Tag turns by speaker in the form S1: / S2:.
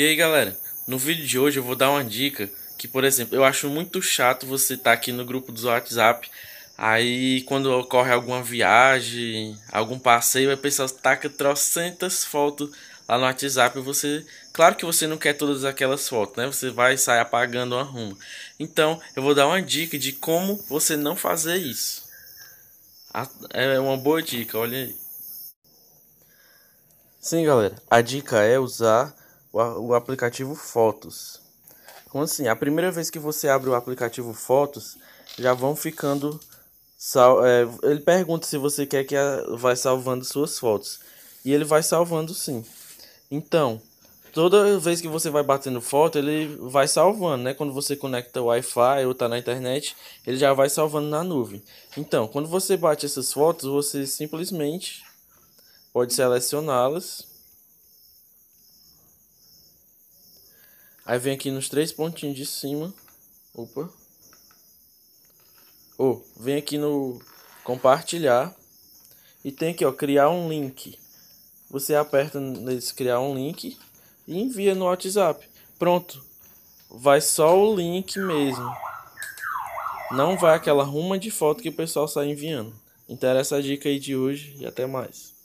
S1: E aí galera, no vídeo de hoje eu vou dar uma dica que, por exemplo, eu acho muito chato você estar tá aqui no grupo do WhatsApp, aí quando ocorre alguma viagem, algum passeio, a pessoa taca trocentas fotos lá no WhatsApp, você, claro que você não quer todas aquelas fotos, né? Você vai sair apagando uma arrumo Então, eu vou dar uma dica de como você não fazer isso. É uma boa dica, olha aí. Sim, galera, a dica é usar o, aplicativo Fotos. como então, assim, a primeira vez que você abre o aplicativo Fotos, já vão ficando. Sal, é, ele pergunta se você quer que a, vai salvando suas fotos. E ele vai salvando sim. Então, toda vez que você vai batendo foto, ele vai salvando, né? Quando você conecta o Wi-Fi ou tá na internet, ele já vai salvando na nuvem. Então, quando você bate essas fotos, você simplesmente pode selecioná-las Aí vem aqui nos três pontinhos de cima. Opa. Ou oh, vem aqui no compartilhar. E tem aqui, ó, criar um link. Você aperta nesse criar um link e envia no WhatsApp. Pronto. Vai só o link mesmo. Não vai aquela ruma de foto que o pessoal sai enviando. Interessa a dica aí de hoje e até mais.